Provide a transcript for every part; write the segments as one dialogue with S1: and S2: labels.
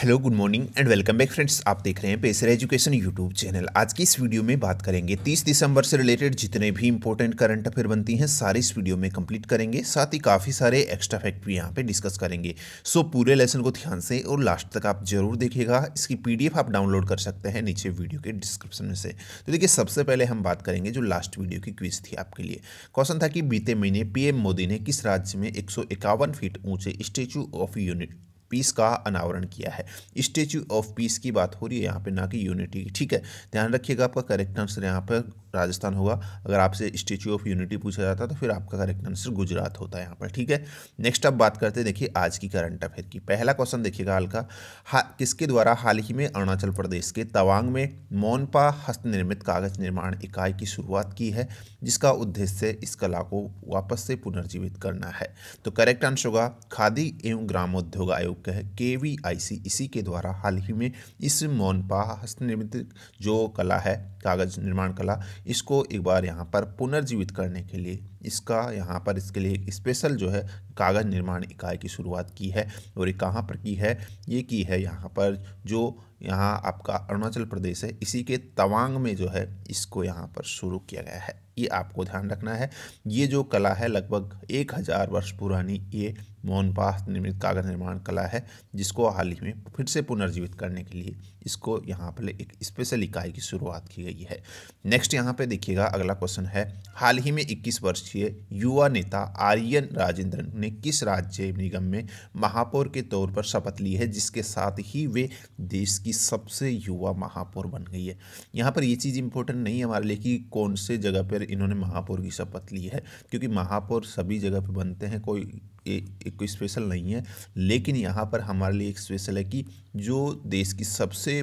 S1: hello good morning and welcome back friends आप देख रहे हैं पेसर एजुकेशन यूट्यूब चैनल आज की इस वीडियो में बात करेंगे 30 दिसंबर से रिलेटेड जितने भी इंपॉर्टेंट करंट अफेयर बनती हैं सारे इस वीडियो में कंप्लीट करेंगे साथ ही काफ़ी सारे एक्स्ट्रा फैक्ट भी यहाँ पे डिस्कस करेंगे सो पूरे लेसन को ध्यान से और लास्ट तक आप जरूर देखिएगा इसकी पी आप डाउनलोड कर सकते हैं नीचे वीडियो के डिस्क्रिप्शन में से तो देखिए सबसे पहले हम बात करेंगे जो लास्ट वीडियो की क्विज थी आपके लिए क्वेश्चन था कि बीते महीने पी मोदी ने किस राज्य में एक फीट ऊंचे स्टेचू ऑफ यूनिट पीस का अनावरण किया है स्टेच्यू ऑफ पीस की बात हो रही है यहाँ पे ना कि यूनिटी की ठीक है ध्यान रखिएगा आपका करेक्ट आंसर यहाँ पर राजस्थान होगा अगर आपसे स्टेच्यू ऑफ यूनिटी पूछा जाता तो फिर आपका करेक्ट आंसर गुजरात होता है यहाँ पर ठीक है नेक्स्ट आप बात करते हैं देखिए आज की करंट अफेयर की पहला क्वेश्चन देखिएगा हल्का हा किसके द्वारा हाल ही में अरुणाचल प्रदेश के तवांग में मोनपा हस्तनिर्मित कागज निर्माण इकाई की शुरुआत की है जिसका उद्देश्य इस कला को वापस से पुनर्जीवित करना है तो करेक्ट आंसर होगा खादी एवं ग्रामोद्योग आयोग का है के वी आई सी इसी के द्वारा हाल ही में इस मोनपा हस्तनिर्मित जो कला है कागज निर्माण कला इसको एक बार यहाँ पर पुनर्जीवित करने के लिए इसका यहाँ पर इसके लिए एक स्पेशल जो है कागज़ निर्माण इकाई की शुरुआत की है और ये कहाँ पर की है ये की है यहाँ पर जो यहाँ आपका अरुणाचल प्रदेश है इसी के तवांग में जो है इसको यहाँ पर शुरू किया गया है ये आपको ध्यान रखना है ये जो कला है लगभग एक हज़ार वर्ष पुरानी ये मोहन पास निर्मित कागज निर्माण कला है जिसको हाल ही में फिर से पुनर्जीवित करने के लिए इसको यहाँ पर एक स्पेशल इकाई की शुरुआत की गई है नेक्स्ट यहाँ पे देखिएगा अगला क्वेश्चन है हाल ही में 21 वर्षीय युवा नेता आर्यन राजेंद्रन ने किस राज्य निगम में महापौर के तौर पर शपथ ली है जिसके साथ ही वे देश की सबसे युवा महापौर बन गई है यहाँ पर ये चीज़ इंपॉर्टेंट नहीं है हमारे लिए कि कौन से जगह पर इन्होंने महापौर की शपथ ली है क्योंकि महापौर सभी जगह पर बनते हैं कोई एक कोई स्पेशल नहीं है लेकिन यहाँ पर हमारे लिए एक स्पेशल है कि जो देश की सबसे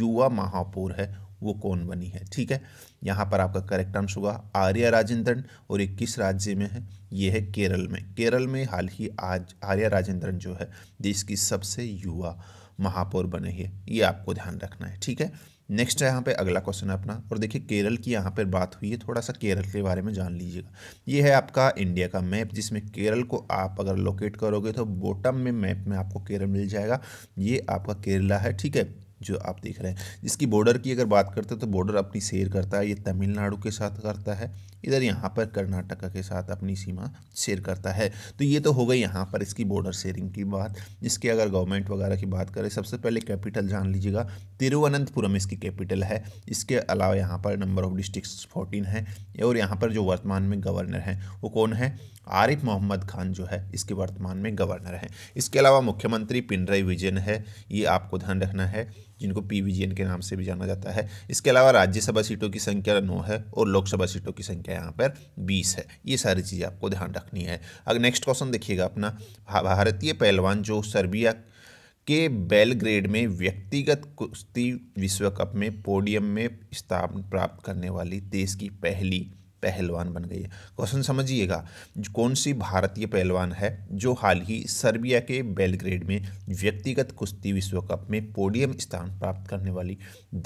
S1: युवा महापौर है वो कौन बनी है ठीक है यहाँ पर आपका करेक्ट आंसर होगा आर्य राजेंद्रन और ये किस राज्य में है ये है केरल में केरल में हाल ही आज आर्य राजेंद्रन जो है देश की सबसे युवा महापौर बने हैं ये आपको ध्यान रखना है ठीक है नेक्स्ट है यहाँ पे अगला क्वेश्चन है अपना और देखिए केरल की यहाँ पर बात हुई है थोड़ा सा केरल के बारे में जान लीजिएगा ये है आपका इंडिया का मैप जिसमें केरल को आप अगर लोकेट करोगे तो बॉटम में मैप में आपको केरल मिल जाएगा ये आपका केरला है ठीक है जो आप देख रहे हैं जिसकी बॉर्डर की अगर बात करते हैं तो बॉर्डर अपनी शेयर करता है ये तमिलनाडु के साथ करता है इधर यहाँ पर कर्नाटका के साथ अपनी सीमा शेयर करता है तो ये तो हो गई यहाँ पर इसकी बॉर्डर शेयरिंग की बात इसके अगर गवर्नमेंट वगैरह की बात करें सबसे पहले कैपिटल जान लीजिएगा तिरुवनंतपुरम इसकी कैपिटल है इसके अलावा यहाँ पर नंबर ऑफ डिस्ट्रिक्स फोर्टीन है और यहाँ पर जो वर्तमान में गवर्नर हैं वो कौन है आरिफ मोहम्मद खान जो है इसके वर्तमान में गवर्नर हैं इसके अलावा मुख्यमंत्री पिनराई विजयन है ये आपको ध्यान रखना है जिनको पी के नाम से भी जाना जाता है इसके अलावा राज्यसभा सीटों की संख्या नौ है और लोकसभा सीटों की संख्या यहाँ पर बीस है ये सारी चीज़ें आपको ध्यान रखनी है अगर नेक्स्ट क्वेश्चन देखिएगा अपना भारतीय पहलवान जो सर्बिया के बेलग्रेड में व्यक्तिगत कुश्ती विश्व कप में पोडियम में स्थान प्राप्त करने वाली देश की पहली पहलवान बन गई है क्वेश्चन समझिएगा कौन सी भारतीय पहलवान है जो हाल ही सर्बिया के बेलग्रेड में व्यक्तिगत कुश्ती विश्व कप में पोडियम स्थान प्राप्त करने वाली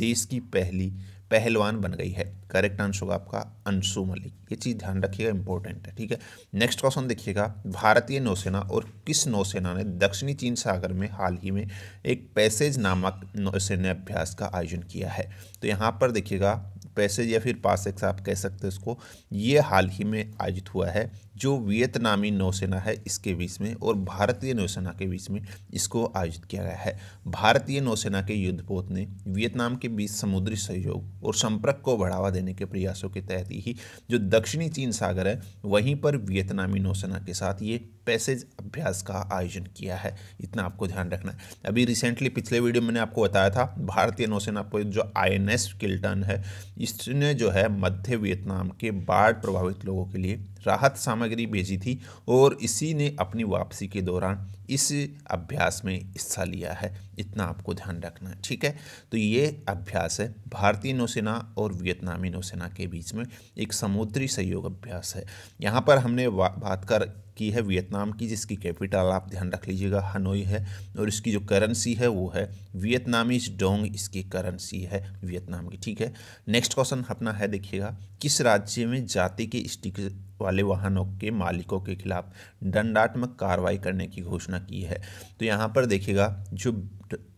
S1: देश की पहली पहलवान बन गई है करेक्ट आंसर होगा आपका अंशु मलिक ये चीज़ ध्यान रखिएगा इंपॉर्टेंट है ठीक है नेक्स्ट क्वेश्चन देखिएगा भारतीय नौसेना और किस नौसेना ने दक्षिणी चीन सागर में हाल ही में एक पैसेज नामक नौसेना अभ्यास का आयोजन किया है तो यहाँ पर देखिएगा पैसेज या फिर पास एक्स आप कह सकते हैं इसको ये हाल ही में आयोजित हुआ है जो वियतनामी नौसेना है इसके बीच में और भारतीय नौसेना के बीच में इसको आयोजित किया गया है भारतीय नौसेना के युद्धपोत ने वियतनाम के बीच समुद्री सहयोग और संपर्क को बढ़ावा देने के प्रयासों के तहत ही जो दक्षिणी चीन सागर है वहीं पर वियतनामी नौसेना के साथ ये पैसेज अभ्यास का आयोजन किया है इतना आपको ध्यान रखना है अभी रिसेंटली पिछले वीडियो मैंने आपको बताया था भारतीय नौसेना पर जो आई एन एस किल्टन है इसने जो है मध्य वियतनाम के बाढ़ प्रभावित लोगों के लिए राहत सामग्री भेजी थी और इसी ने अपनी वापसी के दौरान इस अभ्यास में हिस्सा लिया है इतना आपको ध्यान रखना है ठीक है तो ये अभ्यास है भारतीय नौसेना और वियतनामी नौसेना के बीच में एक समुद्री सहयोग अभ्यास है यहाँ पर हमने बात कर की है वियतनाम की जिसकी कैपिटल आप ध्यान रख लीजिएगा हनोई है और इसकी जो करेंसी है वो है वियतनामीज डोंग इसकी करेंसी है वियतनाम की ठीक है नेक्स्ट क्वेश्चन अपना है देखिएगा किस राज्य में जाति के स्टिकर वाले वाहनों के मालिकों के खिलाफ दंडात्मक कार्रवाई करने की घोषणा की है तो यहाँ पर देखिएगा जो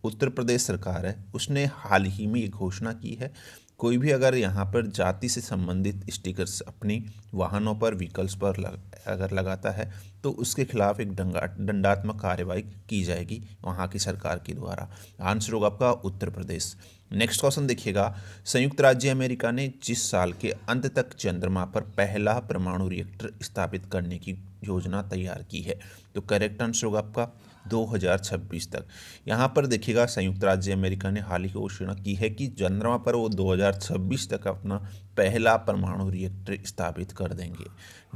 S1: उत्तर प्रदेश सरकार है उसने हाल ही में ये घोषणा की है कोई भी अगर यहाँ पर जाति से संबंधित स्टिकर्स अपनी वाहनों पर व्हीकल्स पर लग, अगर लगाता है तो उसके खिलाफ एक दंगा दंडात्मक कार्रवाई की जाएगी वहाँ की सरकार के द्वारा आंसर होगा आपका उत्तर प्रदेश नेक्स्ट क्वेश्चन देखिएगा संयुक्त राज्य अमेरिका ने जिस साल के अंत तक चंद्रमा पर पहला परमाणु रिएक्टर स्थापित करने की योजना तैयार की है तो करेक्ट आंसर होगा आपका 2026 तक यहाँ पर देखिएगा संयुक्त राज्य अमेरिका ने हाल ही घोषणा की है कि चंद्रमा पर वो 2026 तक अपना पहला परमाणु रिएक्टर स्थापित कर देंगे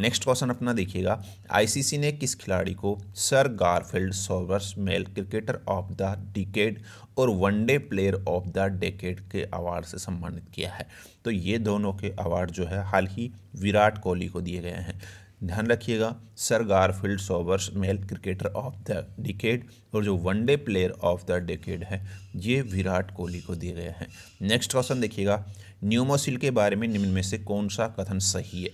S1: नेक्स्ट क्वेश्चन अपना देखिएगा आईसीसी ने किस खिलाड़ी को sir Garfield Sobers male cricketer of the decade और one day player of the decade के अवार्ड से सम्मानित किया है तो ये दोनों के अवार्ड जो है हाल ही विराट कोहली को दिए गए हैं ध्यान रखिएगा sir Garfield Sobers male cricketer of the decade और जो one day player of the decade है ये विराट कोहली को दिए गए हैं नेक्स्ट क्वेश्चन देखिएगा न्यूमोसिल के बारे में निम्न में से कौन सा कथन सही है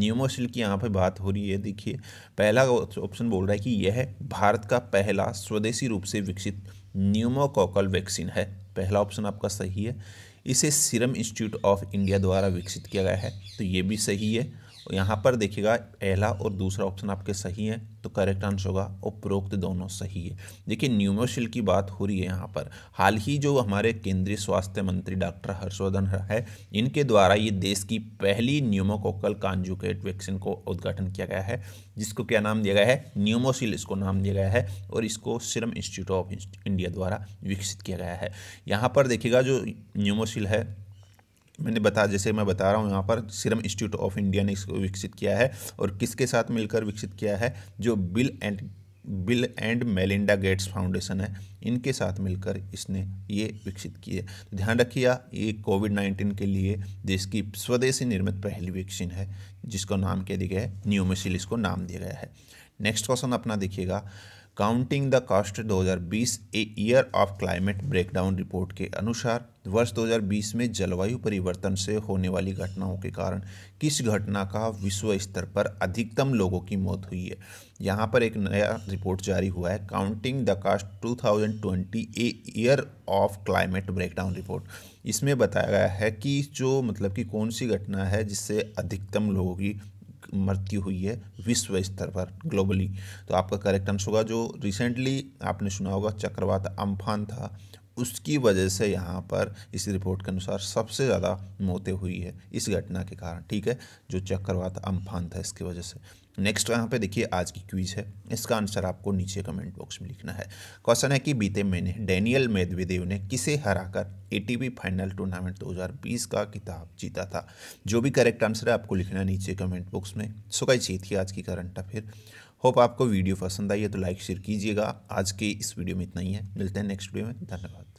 S1: न्यूमोसिल की यहाँ पे बात हो रही है देखिए पहला ऑप्शन बोल रहा है कि यह भारत का पहला स्वदेशी रूप से विकसित न्यूमोकोकल वैक्सीन है पहला ऑप्शन आपका सही है इसे सीरम इंस्टीट्यूट ऑफ इंडिया द्वारा विकसित किया गया है तो ये भी सही है यहाँ पर देखिएगा पहला और दूसरा ऑप्शन आपके सही है तो करेक्ट आंसर होगा उपरोक्त दोनों सही है देखिए न्यूमोशिल की बात हो रही है यहाँ पर हाल ही जो हमारे केंद्रीय स्वास्थ्य मंत्री डॉक्टर हर्षवर्धन है इनके द्वारा ये देश की पहली न्यूमोकोकल कांजुकेट वैक्सीन को उद्घाटन किया गया है जिसको क्या नाम दिया गया है न्यूमोशिल इसको नाम दिया गया है और इसको सिरम इंस्टीट्यूट ऑफ इंडिया द्वारा विकसित किया गया है यहाँ पर देखिएगा जो न्यूमोशिल है मैंने बता जैसे मैं बता रहा हूँ यहाँ पर सिरम इंस्टीट्यूट ऑफ इंडिया ने इसको विकसित किया है और किसके साथ मिलकर विकसित किया है जो Bill and Bill and Melinda Gates foundation है इनके साथ मिलकर इसने ये विकसित किया है तो ध्यान रखिए ये कोविड नाइन्टीन के लिए देश की स्वदेशी निर्मित पहली वैक्सीन है जिसको नाम क्या दिया गया है न्यूमेसिल इसको नाम दिया गया है नेक्स्ट क्वेश्चन अपना देखिएगा counting the cost 2020 a year of climate breakdown report के अनुसार वर्ष 2020 में जलवायु परिवर्तन से होने वाली घटनाओं के कारण किस घटना का विश्व स्तर पर अधिकतम लोगों की मौत हुई है यहाँ पर एक नया रिपोर्ट जारी हुआ है counting the cost 2020 a year of climate breakdown report इसमें बताया गया है कि जो मतलब कि कौन सी घटना है जिससे अधिकतम लोगों की मृत्यु हुई है विश्व स्तर पर ग्लोबली तो आपका करेक्ट आंसर होगा जो रिसेंटली आपने सुना होगा चक्रवात अम्फान था उसकी वजह से यहाँ पर इस रिपोर्ट के अनुसार सबसे ज़्यादा मौतें हुई है इस घटना के कारण ठीक है जो चक्रवात अम्फान था इसकी वजह से नेक्स्ट यहाँ पे देखिए आज की क्वीज है इसका आंसर आपको नीचे कमेंट बॉक्स में लिखना है क्वेश्चन है कि बीते महीने डेनियल मेदवेदेव ने किसे हराकर एटीपी फाइनल टूर्नामेंट 2020 का किताब जीता था जो भी करेक्ट आंसर है आपको लिखना है नीचे कमेंट बॉक्स में सो चाहिए थी आज की करंट अफेयर होप आपको वीडियो पसंद आई है तो लाइक शेयर कीजिएगा आज के इस वीडियो में इतना ही है मिलते हैं नेक्स्ट वीडियो में धन्यवाद